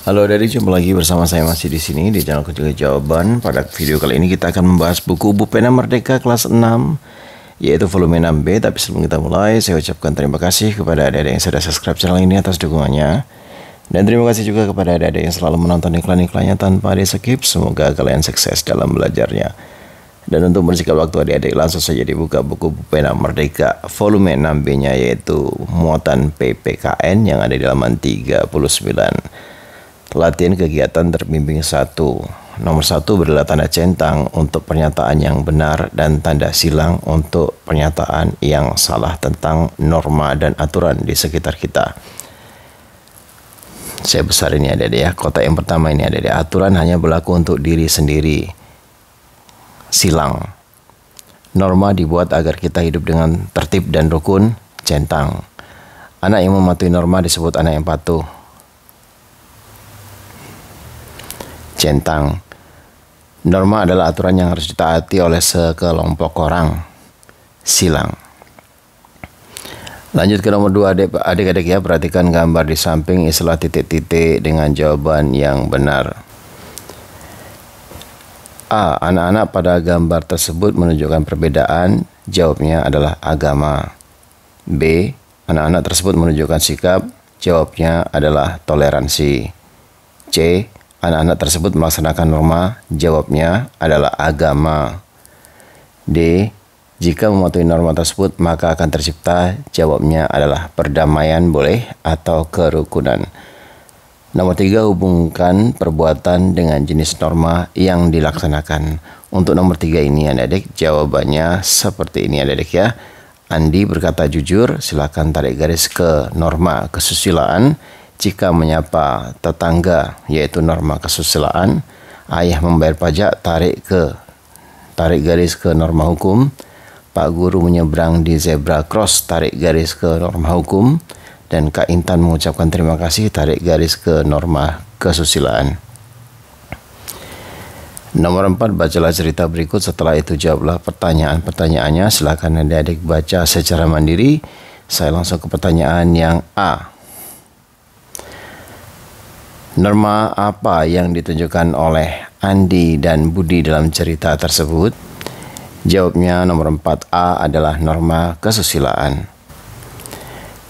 Halo dari jumpa lagi bersama saya masih di sini di channel Kunci Jawaban. Pada video kali ini kita akan membahas buku Bupena Merdeka kelas 6 yaitu volume 6B. Tapi sebelum kita mulai, saya ucapkan terima kasih kepada adik-adik yang sudah subscribe channel ini atas dukungannya. Dan terima kasih juga kepada adik-adik yang selalu menonton iklan-iklannya tanpa di skip. Semoga kalian sukses dalam belajarnya. Dan untuk bersikap waktu adik-adik langsung saja dibuka buku Pena Merdeka volume 6B-nya yaitu muatan PPKN yang ada di halaman 39. Latihan kegiatan terbimbing satu. Nomor satu berada tanda centang untuk pernyataan yang benar dan tanda silang untuk pernyataan yang salah tentang norma dan aturan di sekitar kita. Saya besar ini ada ya. Kota yang pertama ini ada deh. Aturan hanya berlaku untuk diri sendiri. Silang. Norma dibuat agar kita hidup dengan tertib dan rukun. Centang. Anak yang mematuhi norma disebut anak yang patuh centang. Norma adalah aturan yang harus ditaati oleh sekelompok orang. Silang. Lanjut ke nomor 2 adik-adik ya perhatikan gambar di samping istilah titik-titik dengan jawaban yang benar. A. Anak-anak pada gambar tersebut menunjukkan perbedaan, jawabnya adalah agama. B. Anak-anak tersebut menunjukkan sikap, jawabnya adalah toleransi. C anak-anak tersebut melaksanakan norma? Jawabnya adalah agama. D. Jika mematuhi norma tersebut, maka akan tercipta jawabnya adalah perdamaian boleh atau kerukunan. Nomor tiga, hubungkan perbuatan dengan jenis norma yang dilaksanakan. Untuk nomor tiga ini, adik-adik, jawabannya seperti ini, ya adik ya. Andi berkata jujur, silakan tarik garis ke norma kesusilaan jika menyapa tetangga yaitu norma kesusilaan ayah membayar pajak tarik ke tarik garis ke norma hukum Pak Guru menyeberang di zebra cross tarik garis ke norma hukum dan Kak Intan mengucapkan terima kasih tarik garis ke norma kesusilaan Nomor 4 bacalah cerita berikut setelah itu jawablah pertanyaan-pertanyaannya silahkan adik-adik baca secara mandiri saya langsung ke pertanyaan yang A Norma apa yang ditunjukkan oleh Andi dan Budi dalam cerita tersebut? Jawabnya nomor 4A adalah norma kesusilaan.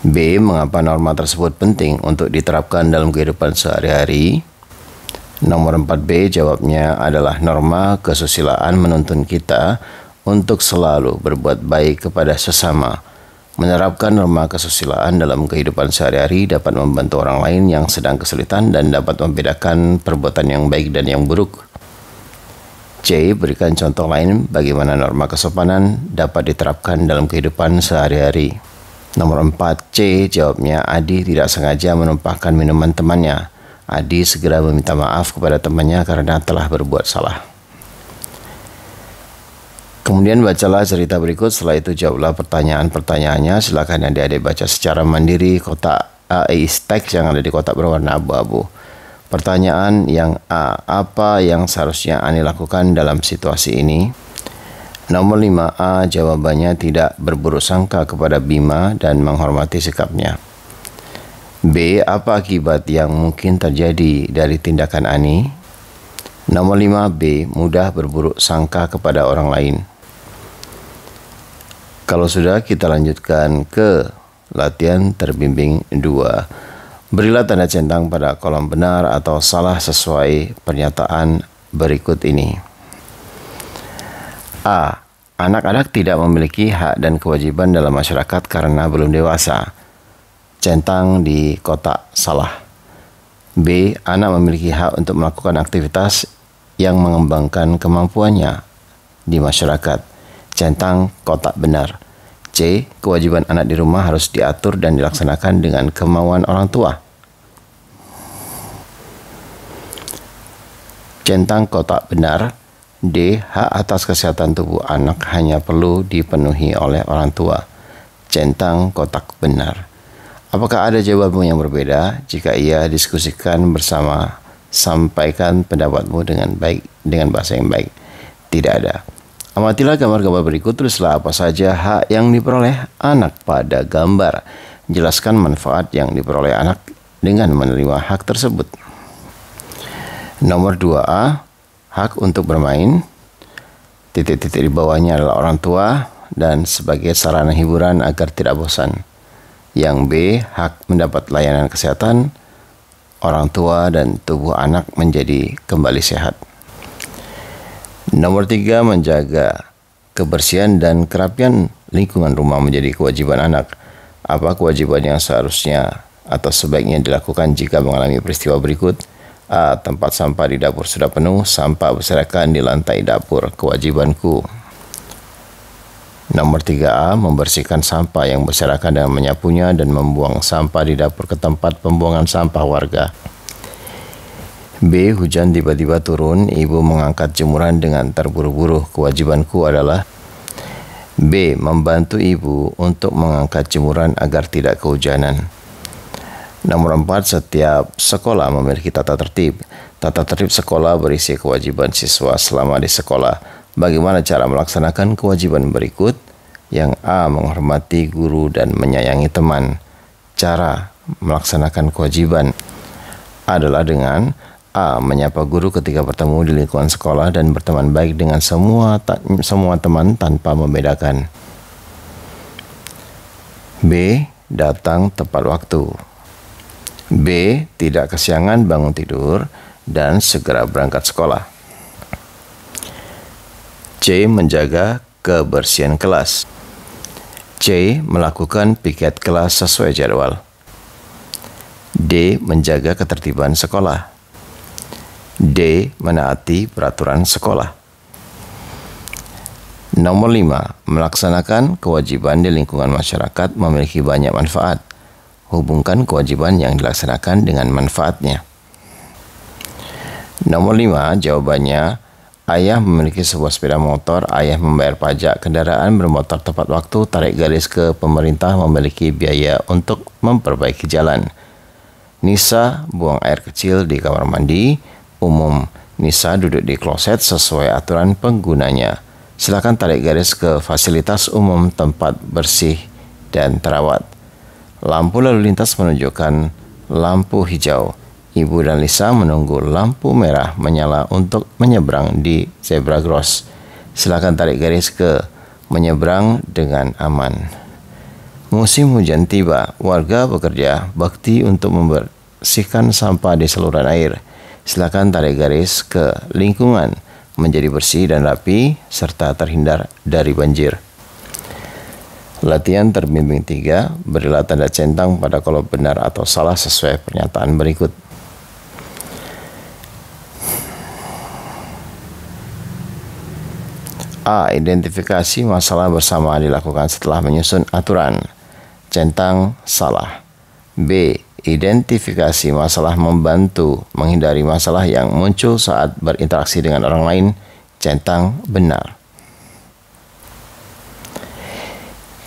B. Mengapa norma tersebut penting untuk diterapkan dalam kehidupan sehari-hari? Nomor 4B jawabnya adalah norma kesusilaan menuntun kita untuk selalu berbuat baik kepada sesama Menerapkan norma kesusilaan dalam kehidupan sehari-hari dapat membantu orang lain yang sedang kesulitan dan dapat membedakan perbuatan yang baik dan yang buruk. C. Berikan contoh lain bagaimana norma kesopanan dapat diterapkan dalam kehidupan sehari-hari. Nomor 4. C. Jawabnya Adi tidak sengaja menumpahkan minuman temannya. Adi segera meminta maaf kepada temannya karena telah berbuat salah. Kemudian bacalah cerita berikut, setelah itu jawablah pertanyaan-pertanyaannya. Silakan yang adik baca secara mandiri kotak a uh, teks yang ada di kotak berwarna abu-abu. Pertanyaan yang A, apa yang seharusnya Ani lakukan dalam situasi ini? Nomor 5A jawabannya tidak berburuk sangka kepada Bima dan menghormati sikapnya. B. Apa akibat yang mungkin terjadi dari tindakan Ani? Nomor 5B. Mudah berburuk sangka kepada orang lain. Kalau sudah kita lanjutkan ke latihan terbimbing 2. Berilah tanda centang pada kolom benar atau salah sesuai pernyataan berikut ini. A. Anak-anak tidak memiliki hak dan kewajiban dalam masyarakat karena belum dewasa. Centang di kotak salah. B. Anak memiliki hak untuk melakukan aktivitas yang mengembangkan kemampuannya di masyarakat centang kotak benar. C. Kewajiban anak di rumah harus diatur dan dilaksanakan dengan kemauan orang tua. Centang kotak benar. D. Hak atas kesehatan tubuh anak hanya perlu dipenuhi oleh orang tua. Centang kotak benar. Apakah ada jawabmu yang berbeda? Jika ia diskusikan bersama. Sampaikan pendapatmu dengan baik dengan bahasa yang baik. Tidak ada. Amatilah gambar-gambar berikut, tulislah apa saja hak yang diperoleh anak pada gambar. Jelaskan manfaat yang diperoleh anak dengan menerima hak tersebut. Nomor 2A, hak untuk bermain. Titik-titik di bawahnya adalah orang tua dan sebagai sarana hiburan agar tidak bosan. Yang B, hak mendapat layanan kesehatan, orang tua dan tubuh anak menjadi kembali sehat. Nomor tiga, menjaga kebersihan dan kerapian lingkungan rumah menjadi kewajiban anak. Apa kewajiban yang seharusnya atau sebaiknya dilakukan jika mengalami peristiwa berikut? A. Tempat sampah di dapur sudah penuh, sampah berserakan di lantai dapur. Kewajibanku. Nomor tiga a membersihkan sampah yang berserakan dengan menyapunya dan membuang sampah di dapur ke tempat pembuangan sampah warga. B. Hujan tiba-tiba turun, ibu mengangkat jemuran dengan terburu-buru. Kewajibanku adalah B. Membantu ibu untuk mengangkat jemuran agar tidak kehujanan. Nomor 4. Setiap sekolah memiliki tata tertib. Tata tertib sekolah berisi kewajiban siswa selama di sekolah. Bagaimana cara melaksanakan kewajiban berikut? Yang A. Menghormati guru dan menyayangi teman. Cara melaksanakan kewajiban adalah dengan A. Menyapa guru ketika bertemu di lingkungan sekolah dan berteman baik dengan semua ta semua teman tanpa membedakan. B. Datang tepat waktu. B. Tidak kesiangan bangun tidur dan segera berangkat sekolah. C. Menjaga kebersihan kelas. C. Melakukan piket kelas sesuai jadwal. D. Menjaga ketertiban sekolah. D. Menaati peraturan sekolah. Nomor 5. Melaksanakan kewajiban di lingkungan masyarakat memiliki banyak manfaat. Hubungkan kewajiban yang dilaksanakan dengan manfaatnya. Nomor 5. Jawabannya, ayah memiliki sebuah sepeda motor, ayah membayar pajak kendaraan bermotor tepat waktu, tarik garis ke pemerintah memiliki biaya untuk memperbaiki jalan. Nisa buang air kecil di kamar mandi, umum. Nisa duduk di kloset sesuai aturan penggunanya. Silakan tarik garis ke fasilitas umum tempat bersih dan terawat. Lampu lalu lintas menunjukkan lampu hijau. Ibu dan Lisa menunggu lampu merah menyala untuk menyeberang di zebra cross. Silakan tarik garis ke menyeberang dengan aman. Musim hujan tiba, warga bekerja bakti untuk membersihkan sampah di saluran air silakan tarik garis ke lingkungan menjadi bersih dan rapi serta terhindar dari banjir. Latihan terbimbing 3, berilah tanda centang pada kolom benar atau salah sesuai pernyataan berikut. A. Identifikasi masalah bersama dilakukan setelah menyusun aturan. Centang salah. B identifikasi masalah membantu menghindari masalah yang muncul saat berinteraksi dengan orang lain centang benar.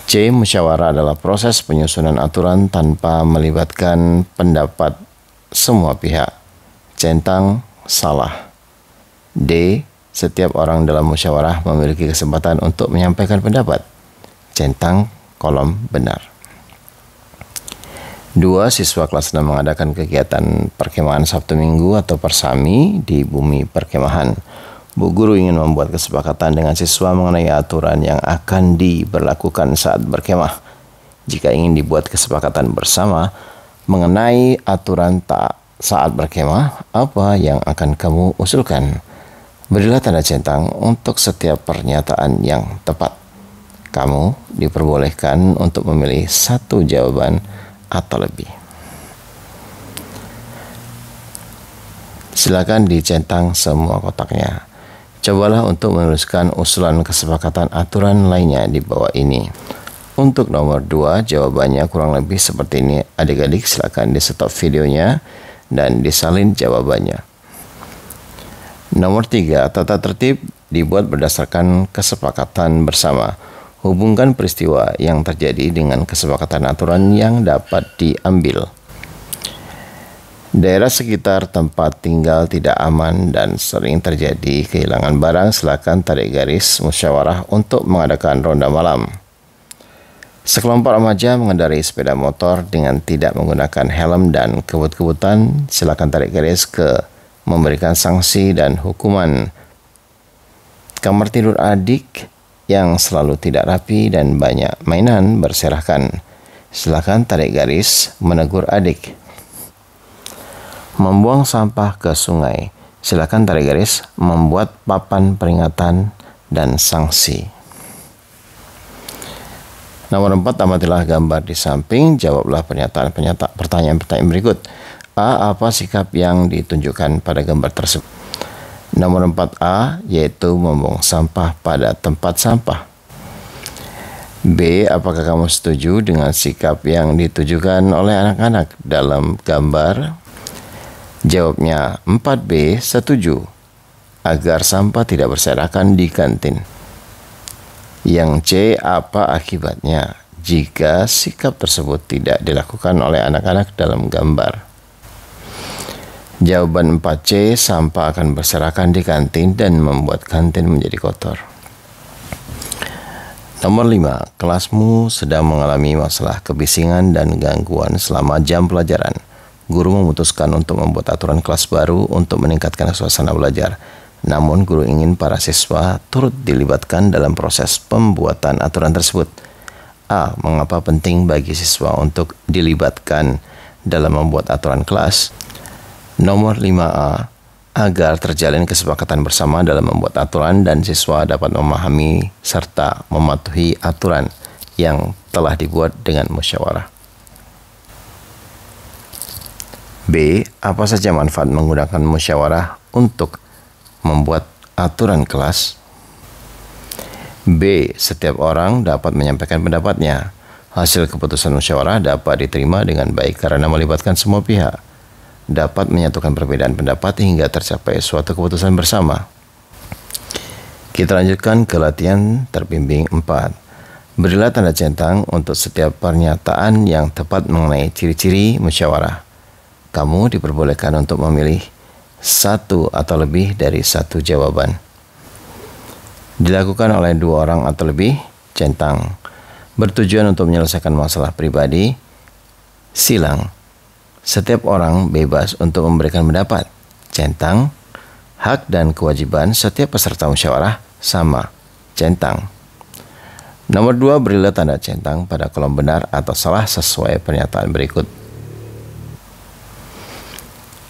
C. Musyawarah adalah proses penyusunan aturan tanpa melibatkan pendapat semua pihak. Centang salah. D. Setiap orang dalam musyawarah memiliki kesempatan untuk menyampaikan pendapat. Centang kolom benar. Dua, siswa kelas 6 mengadakan kegiatan perkemahan Sabtu Minggu atau persami di bumi perkemahan. Bu Guru ingin membuat kesepakatan dengan siswa mengenai aturan yang akan diberlakukan saat berkemah. Jika ingin dibuat kesepakatan bersama mengenai aturan tak saat berkemah, apa yang akan kamu usulkan? Berilah tanda centang untuk setiap pernyataan yang tepat. Kamu diperbolehkan untuk memilih satu jawaban atau lebih. Silakan dicentang semua kotaknya. Cobalah untuk menuliskan usulan kesepakatan aturan lainnya di bawah ini. Untuk nomor 2, jawabannya kurang lebih seperti ini. Adik-adik silakan di stop videonya dan disalin jawabannya. Nomor 3, tata tertib dibuat berdasarkan kesepakatan bersama. Hubungkan peristiwa yang terjadi dengan kesepakatan aturan yang dapat diambil. Daerah sekitar tempat tinggal tidak aman dan sering terjadi kehilangan barang, silakan tarik garis musyawarah untuk mengadakan ronda malam. Sekelompok remaja mengendarai sepeda motor dengan tidak menggunakan helm dan kebut-kebutan, silakan tarik garis ke memberikan sanksi dan hukuman. Kamar tidur adik yang selalu tidak rapi dan banyak mainan berserahkan. Silakan tarik garis menegur adik. Membuang sampah ke sungai. Silakan tarik garis membuat papan peringatan dan sanksi. Nomor 4, amatilah gambar di samping, jawablah pernyataan- pernyataan pertanyaan-pertanyaan berikut. A. Apa sikap yang ditunjukkan pada gambar tersebut? Nomor 4A yaitu membuang sampah pada tempat sampah. B. Apakah kamu setuju dengan sikap yang ditujukan oleh anak-anak dalam gambar? Jawabnya 4B setuju agar sampah tidak berserakan di kantin. Yang C apa akibatnya jika sikap tersebut tidak dilakukan oleh anak-anak dalam gambar? Jawaban 4C, sampah akan berserakan di kantin dan membuat kantin menjadi kotor. Nomor 5, kelasmu sedang mengalami masalah kebisingan dan gangguan selama jam pelajaran. Guru memutuskan untuk membuat aturan kelas baru untuk meningkatkan suasana belajar. Namun guru ingin para siswa turut dilibatkan dalam proses pembuatan aturan tersebut. A. Mengapa penting bagi siswa untuk dilibatkan dalam membuat aturan kelas? Nomor 5A, agar terjalin kesepakatan bersama dalam membuat aturan dan siswa dapat memahami serta mematuhi aturan yang telah dibuat dengan musyawarah. B. Apa saja manfaat menggunakan musyawarah untuk membuat aturan kelas? B. Setiap orang dapat menyampaikan pendapatnya. Hasil keputusan musyawarah dapat diterima dengan baik karena melibatkan semua pihak dapat menyatukan perbedaan pendapat hingga tercapai suatu keputusan bersama. Kita lanjutkan ke latihan terbimbing 4. Berilah tanda centang untuk setiap pernyataan yang tepat mengenai ciri-ciri musyawarah. Kamu diperbolehkan untuk memilih satu atau lebih dari satu jawaban. Dilakukan oleh dua orang atau lebih, centang. Bertujuan untuk menyelesaikan masalah pribadi, silang setiap orang bebas untuk memberikan pendapat, centang, hak dan kewajiban setiap peserta musyawarah sama, centang. Nomor dua, berilah tanda centang pada kolom benar atau salah sesuai pernyataan berikut.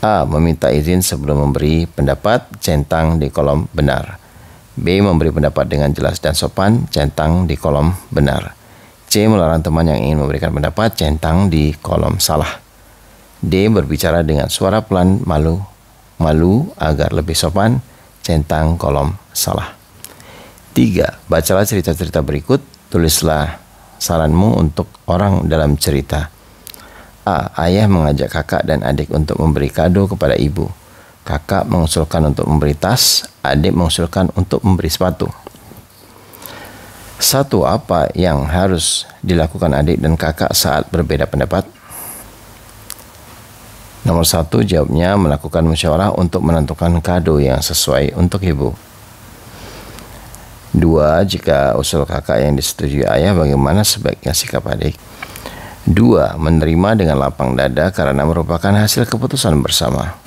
A. Meminta izin sebelum memberi pendapat, centang di kolom benar. B. Memberi pendapat dengan jelas dan sopan, centang di kolom benar. C. Melarang teman yang ingin memberikan pendapat, centang di kolom salah. D. Berbicara dengan suara pelan malu, malu agar lebih sopan, centang kolom salah. 3. Bacalah cerita-cerita berikut, tulislah saranmu untuk orang dalam cerita. A. Ayah mengajak kakak dan adik untuk memberi kado kepada ibu. Kakak mengusulkan untuk memberi tas, adik mengusulkan untuk memberi sepatu. Satu apa yang harus dilakukan adik dan kakak saat berbeda pendapat? Nomor satu jawabnya melakukan musyawarah untuk menentukan kado yang sesuai untuk ibu. Dua, jika usul kakak yang disetujui ayah bagaimana sebaiknya sikap adik. Dua, menerima dengan lapang dada karena merupakan hasil keputusan bersama.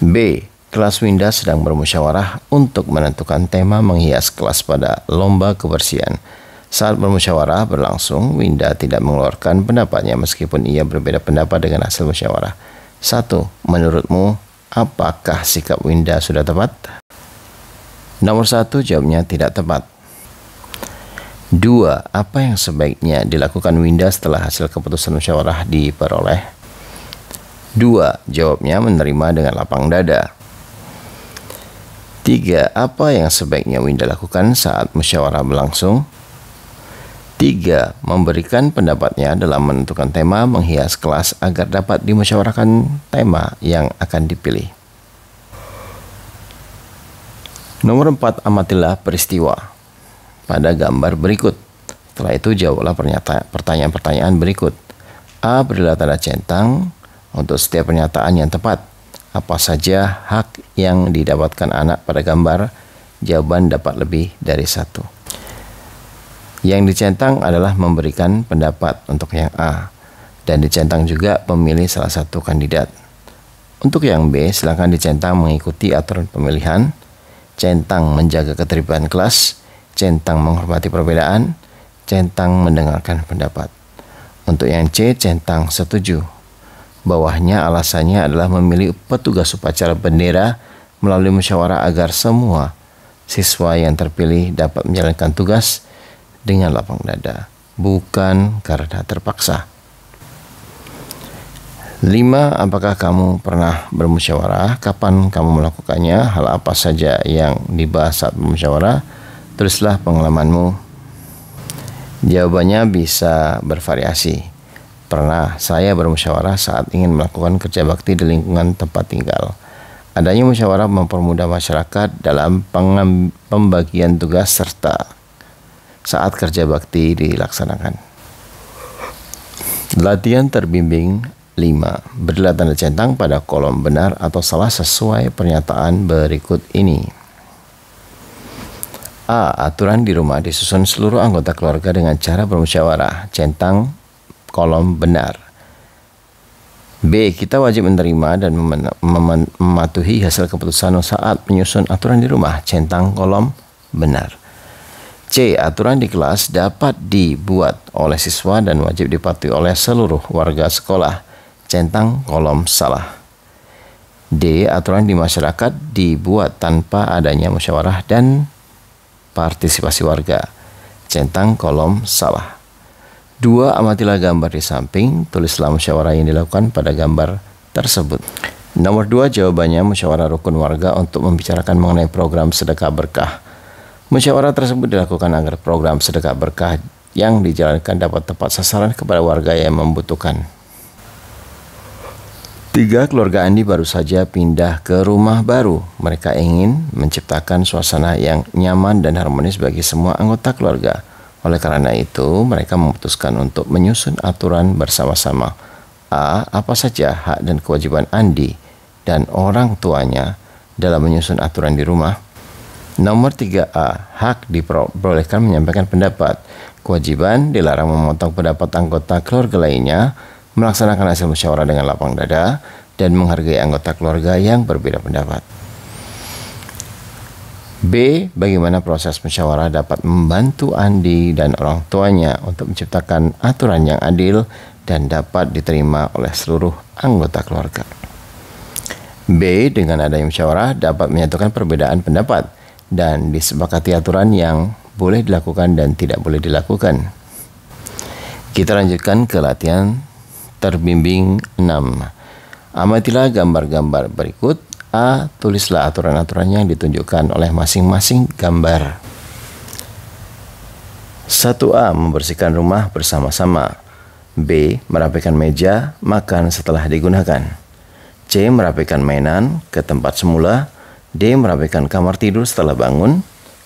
B. Kelas Winda sedang bermusyawarah untuk menentukan tema menghias kelas pada lomba kebersihan. Saat bermusyawarah berlangsung, Winda tidak mengeluarkan pendapatnya meskipun ia berbeda pendapat dengan hasil musyawarah. Satu, menurutmu apakah sikap Winda sudah tepat? Nomor satu jawabnya tidak tepat. Dua, apa yang sebaiknya dilakukan Winda setelah hasil keputusan musyawarah diperoleh? Dua, jawabnya menerima dengan lapang dada. Tiga, apa yang sebaiknya Winda lakukan saat musyawarah berlangsung? Tiga, memberikan pendapatnya dalam menentukan tema menghias kelas agar dapat dimusyawarahkan tema yang akan dipilih. Nomor empat, amatilah peristiwa. Pada gambar berikut. Setelah itu jawablah pertanyaan-pertanyaan berikut. A. Berilah tanda centang untuk setiap pernyataan yang tepat. Apa saja hak yang didapatkan anak pada gambar? Jawaban dapat lebih dari satu. Yang dicentang adalah memberikan pendapat untuk yang A dan dicentang juga pemilih salah satu kandidat. Untuk yang B, silakan dicentang mengikuti aturan pemilihan, centang menjaga ketertiban kelas, centang menghormati perbedaan, centang mendengarkan pendapat. Untuk yang C, centang setuju. Bawahnya alasannya adalah memilih petugas upacara bendera melalui musyawarah agar semua siswa yang terpilih dapat menjalankan tugas dengan lapang dada, bukan karena terpaksa. 5. Apakah kamu pernah bermusyawarah? Kapan kamu melakukannya? Hal apa saja yang dibahas saat bermusyawarah? teruslah pengalamanmu. Jawabannya bisa bervariasi. Pernah saya bermusyawarah saat ingin melakukan kerja bakti di lingkungan tempat tinggal. Adanya musyawarah mempermudah masyarakat dalam pembagian tugas serta saat kerja bakti dilaksanakan. Latihan terbimbing 5. Berilah tanda centang pada kolom benar atau salah sesuai pernyataan berikut ini. A. Aturan di rumah disusun seluruh anggota keluarga dengan cara bermusyawarah. Centang kolom benar. B. Kita wajib menerima dan mematuhi hasil keputusan saat menyusun aturan di rumah. Centang kolom benar. C. Aturan di kelas dapat dibuat oleh siswa dan wajib dipatuhi oleh seluruh warga sekolah. Centang kolom salah. D. Aturan di masyarakat dibuat tanpa adanya musyawarah dan partisipasi warga. Centang kolom salah. 2. Amatilah gambar di samping, tulislah musyawarah yang dilakukan pada gambar tersebut. Nomor 2 jawabannya musyawarah rukun warga untuk membicarakan mengenai program sedekah berkah Musyawarah tersebut dilakukan agar program sedekah berkah yang dijalankan dapat tepat sasaran kepada warga yang membutuhkan. Tiga keluarga Andi baru saja pindah ke rumah baru. Mereka ingin menciptakan suasana yang nyaman dan harmonis bagi semua anggota keluarga. Oleh karena itu, mereka memutuskan untuk menyusun aturan bersama-sama. A. Apa saja hak dan kewajiban Andi dan orang tuanya dalam menyusun aturan di rumah? Nomor 3A, hak diperbolehkan menyampaikan pendapat. Kewajiban dilarang memotong pendapat anggota keluarga lainnya, melaksanakan hasil musyawarah dengan lapang dada, dan menghargai anggota keluarga yang berbeda pendapat. B. Bagaimana proses musyawarah dapat membantu Andi dan orang tuanya untuk menciptakan aturan yang adil dan dapat diterima oleh seluruh anggota keluarga. B. Dengan adanya musyawarah dapat menyatukan perbedaan pendapat dan disepakati aturan yang boleh dilakukan dan tidak boleh dilakukan. Kita lanjutkan ke latihan terbimbing 6. Amatilah gambar-gambar berikut. A. Tulislah aturan-aturannya yang ditunjukkan oleh masing-masing gambar. 1A. Membersihkan rumah bersama-sama. B. Merapikan meja, makan setelah digunakan. C. Merapikan mainan ke tempat semula D. Merapikan kamar tidur setelah bangun.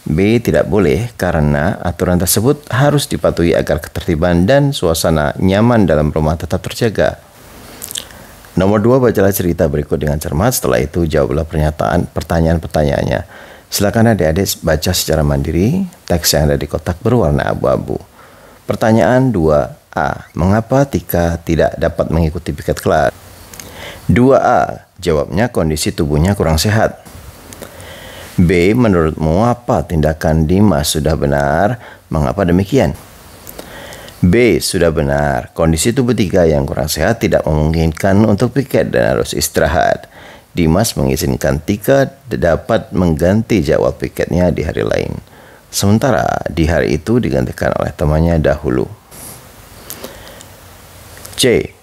B. Tidak boleh karena aturan tersebut harus dipatuhi agar ketertiban dan suasana nyaman dalam rumah tetap terjaga. Nomor 2 bacalah cerita berikut dengan cermat setelah itu jawablah pernyataan pertanyaan-pertanyaannya. Silakan adik-adik baca secara mandiri teks yang ada di kotak berwarna abu-abu. Pertanyaan 2A. Mengapa Tika tidak dapat mengikuti piket kelas? 2A. Jawabnya kondisi tubuhnya kurang sehat. B. Menurutmu apa tindakan Dimas sudah benar? Mengapa demikian? B. Sudah benar, kondisi tubuh tiga yang kurang sehat tidak memungkinkan untuk piket dan harus istirahat. Dimas mengizinkan Tika dapat mengganti jadwal piketnya di hari lain. Sementara di hari itu digantikan oleh temannya dahulu. C.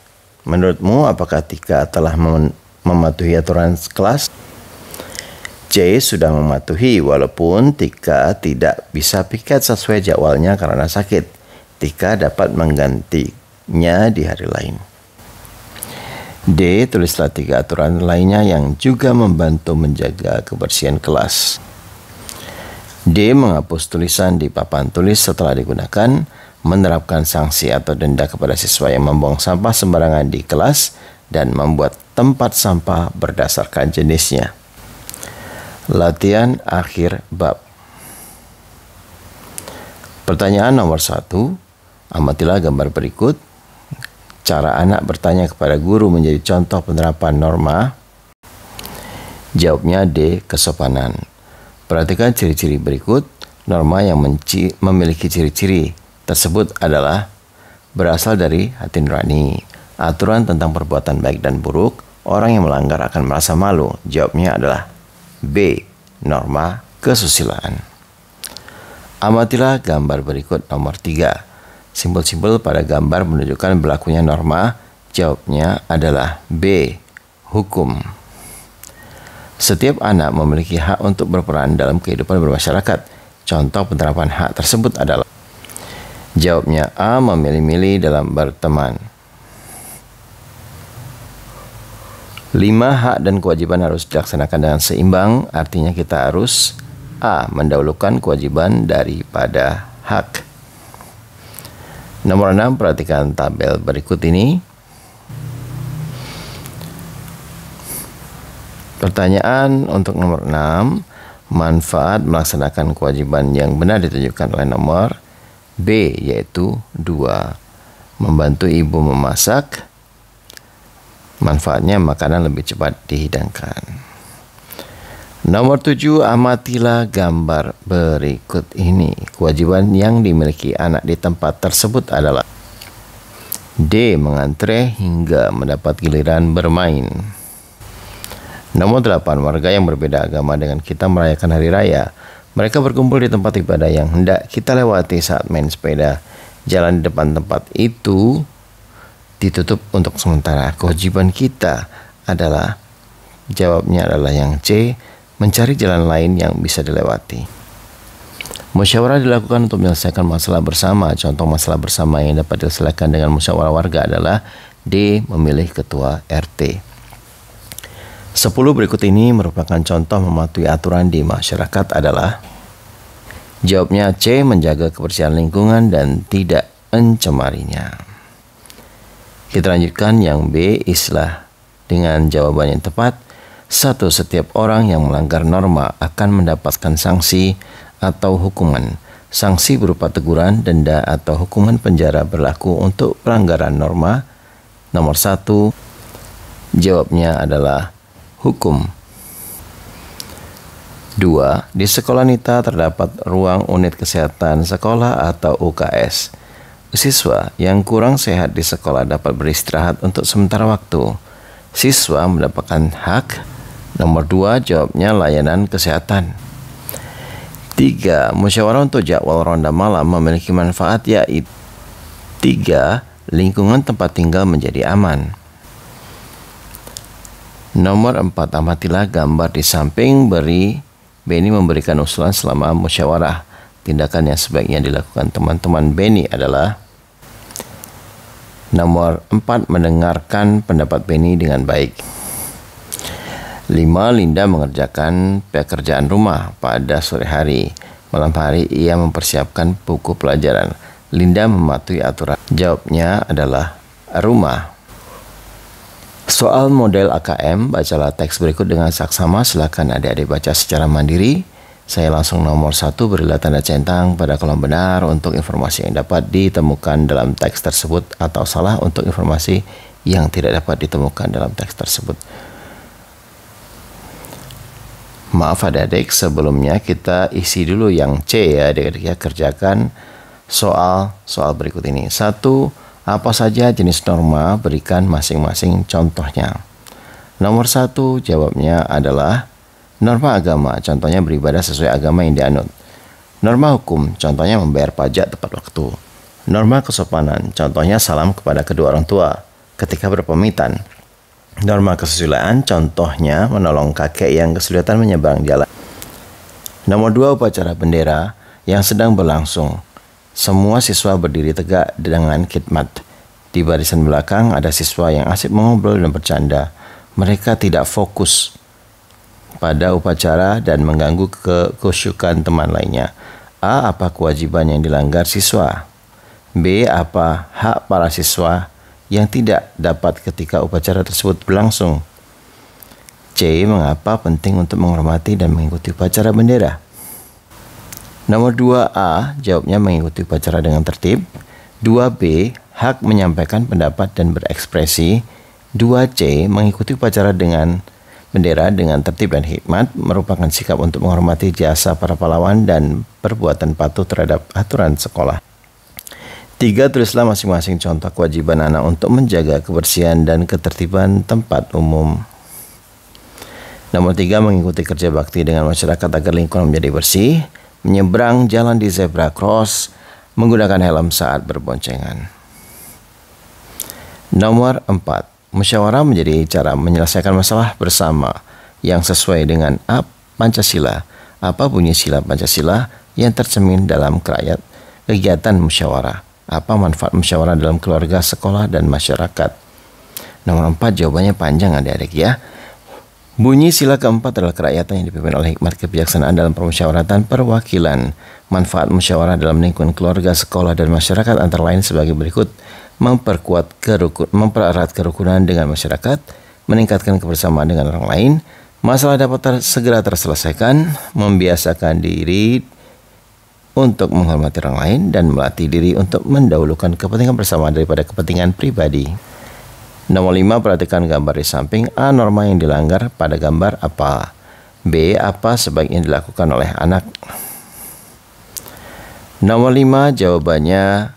Menurutmu apakah Tika telah mem mematuhi aturan kelas? C sudah mematuhi walaupun Tika tidak bisa piket sesuai jadwalnya karena sakit. Tika dapat menggantinya di hari lain. D. Tulislah tiga aturan lainnya yang juga membantu menjaga kebersihan kelas. D. Menghapus tulisan di papan tulis setelah digunakan, menerapkan sanksi atau denda kepada siswa yang membuang sampah sembarangan di kelas, dan membuat tempat sampah berdasarkan jenisnya. Latihan akhir bab. Pertanyaan nomor satu, amatilah gambar berikut. Cara anak bertanya kepada guru menjadi contoh penerapan norma. Jawabnya D. Kesopanan. Perhatikan ciri-ciri berikut. Norma yang menci memiliki ciri-ciri tersebut adalah berasal dari hati nurani. Aturan tentang perbuatan baik dan buruk, orang yang melanggar akan merasa malu. Jawabnya adalah B. Norma kesusilaan. Amatilah gambar berikut nomor 3. Simbol-simbol pada gambar menunjukkan berlakunya norma. Jawabnya adalah B. Hukum. Setiap anak memiliki hak untuk berperan dalam kehidupan bermasyarakat. Contoh penerapan hak tersebut adalah Jawabnya A. Memilih-milih dalam berteman. Lima hak dan kewajiban harus dilaksanakan dengan seimbang, artinya kita harus A. Mendahulukan kewajiban daripada hak. Nomor enam, perhatikan tabel berikut ini. Pertanyaan untuk nomor enam, manfaat melaksanakan kewajiban yang benar ditunjukkan oleh nomor B, yaitu 2. Membantu ibu memasak, Manfaatnya makanan lebih cepat dihidangkan. Nomor tujuh, amatilah gambar berikut ini. Kewajiban yang dimiliki anak di tempat tersebut adalah D. Mengantre hingga mendapat giliran bermain. Nomor delapan, warga yang berbeda agama dengan kita merayakan hari raya. Mereka berkumpul di tempat ibadah yang hendak kita lewati saat main sepeda. Jalan di depan tempat itu ditutup untuk sementara. Kewajiban kita adalah jawabnya adalah yang C, mencari jalan lain yang bisa dilewati. Musyawarah dilakukan untuk menyelesaikan masalah bersama. Contoh masalah bersama yang dapat diselesaikan dengan musyawarah warga adalah D. Memilih ketua RT. 10 berikut ini merupakan contoh mematuhi aturan di masyarakat adalah Jawabnya C. Menjaga kebersihan lingkungan dan tidak mencemarinya. Kita lanjutkan yang B, islah. Dengan jawaban yang tepat, satu setiap orang yang melanggar norma akan mendapatkan sanksi atau hukuman. Sanksi berupa teguran, denda, atau hukuman penjara berlaku untuk pelanggaran norma. Nomor satu, jawabnya adalah hukum. Dua, di sekolah nita terdapat ruang unit kesehatan sekolah atau UKS Siswa yang kurang sehat di sekolah dapat beristirahat untuk sementara waktu. Siswa mendapatkan hak nomor dua jawabnya layanan kesehatan. Tiga, musyawarah untuk jadwal ronda malam memiliki manfaat yaitu tiga, lingkungan tempat tinggal menjadi aman. Nomor empat, amatilah gambar di samping beri Benny memberikan usulan selama musyawarah. Tindakan yang sebaiknya dilakukan teman-teman Benny adalah Nomor 4. Mendengarkan pendapat Penny dengan baik. 5. Linda mengerjakan pekerjaan rumah pada sore hari. Malam hari ia mempersiapkan buku pelajaran. Linda mematuhi aturan. Jawabnya adalah rumah. Soal model AKM, bacalah teks berikut dengan saksama. Silakan adik-adik baca secara mandiri. Saya langsung nomor satu berilah tanda centang pada kolom benar untuk informasi yang dapat ditemukan dalam teks tersebut atau salah untuk informasi yang tidak dapat ditemukan dalam teks tersebut. Maaf adik-adik, sebelumnya kita isi dulu yang C ya adik-adik ya kerjakan soal soal berikut ini. Satu, apa saja jenis norma berikan masing-masing contohnya. Nomor satu jawabnya adalah Norma agama, contohnya beribadah sesuai agama yang dianut. Norma hukum, contohnya membayar pajak tepat waktu. Norma kesopanan, contohnya salam kepada kedua orang tua ketika berpamitan. Norma kesusilaan, contohnya menolong kakek yang kesulitan menyeberang jalan. Nomor dua upacara bendera yang sedang berlangsung. Semua siswa berdiri tegak dengan khidmat. Di barisan belakang ada siswa yang asyik mengobrol dan bercanda. Mereka tidak fokus pada upacara dan mengganggu kekusyukan teman lainnya. A. Apa kewajiban yang dilanggar siswa? B. Apa hak para siswa yang tidak dapat ketika upacara tersebut berlangsung? C. Mengapa penting untuk menghormati dan mengikuti upacara bendera? Nomor 2A, jawabnya mengikuti upacara dengan tertib. 2B, hak menyampaikan pendapat dan berekspresi. 2C, mengikuti upacara dengan Bendera dengan tertib dan hikmat merupakan sikap untuk menghormati jasa para pahlawan dan perbuatan patuh terhadap aturan sekolah. Tiga, tulislah masing-masing contoh kewajiban anak untuk menjaga kebersihan dan ketertiban tempat umum. Nomor tiga, mengikuti kerja bakti dengan masyarakat agar lingkungan menjadi bersih, menyeberang jalan di zebra cross, menggunakan helm saat berboncengan. Nomor empat, Musyawarah menjadi cara menyelesaikan masalah bersama yang sesuai dengan A. Pancasila, apa bunyi sila Pancasila yang tercemin dalam kerakyat kegiatan musyawarah, apa manfaat musyawarah dalam keluarga, sekolah, dan masyarakat. Nomor empat jawabannya panjang adik-adik ya. Bunyi sila keempat adalah kerakyatan yang dipimpin oleh hikmat kebijaksanaan dalam permusyawaratan perwakilan. Manfaat musyawarah dalam lingkungan keluarga, sekolah, dan masyarakat antara lain sebagai berikut memperkuat kerukun, mempererat kerukunan dengan masyarakat, meningkatkan kebersamaan dengan orang lain, masalah dapat ter, segera terselesaikan, membiasakan diri untuk menghormati orang lain dan melatih diri untuk mendahulukan kepentingan bersama daripada kepentingan pribadi. Nomor 5, perhatikan gambar di samping A. Norma yang dilanggar pada gambar apa? B. Apa sebaiknya dilakukan oleh anak? Nomor 5, jawabannya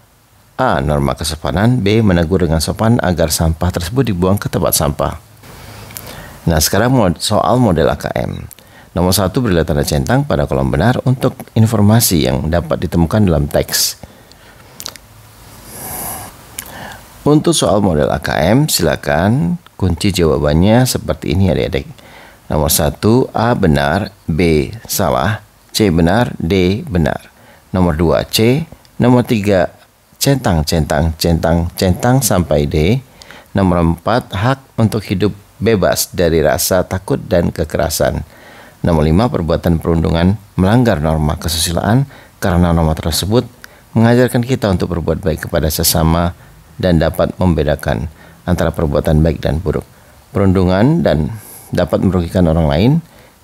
A. Norma kesopanan B. Menegur dengan sopan agar sampah tersebut dibuang ke tempat sampah Nah sekarang soal model AKM Nomor satu berilah tanda centang pada kolom benar untuk informasi yang dapat ditemukan dalam teks. Untuk soal model AKM, silakan kunci jawabannya seperti ini adik-adik. Nomor satu A benar, B salah, C benar, D benar. Nomor 2 C, nomor 3 centang, centang, centang, centang sampai D. Nomor empat, hak untuk hidup bebas dari rasa takut dan kekerasan. Nomor lima, perbuatan perundungan melanggar norma kesusilaan karena norma tersebut mengajarkan kita untuk berbuat baik kepada sesama dan dapat membedakan antara perbuatan baik dan buruk. Perundungan dan dapat merugikan orang lain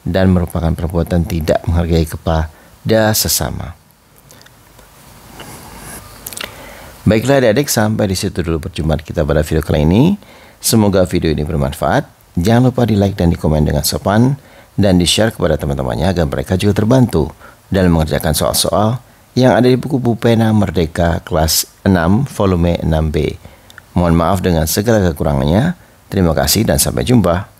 dan merupakan perbuatan tidak menghargai kepada sesama. Baiklah adik-adik, sampai di situ dulu perjumpaan kita pada video kali ini. Semoga video ini bermanfaat. Jangan lupa di like dan di komen dengan sopan dan di share kepada teman-temannya agar mereka juga terbantu dalam mengerjakan soal-soal yang ada di buku Bupena Merdeka kelas 6 volume 6B. Mohon maaf dengan segala kekurangannya. Terima kasih dan sampai jumpa.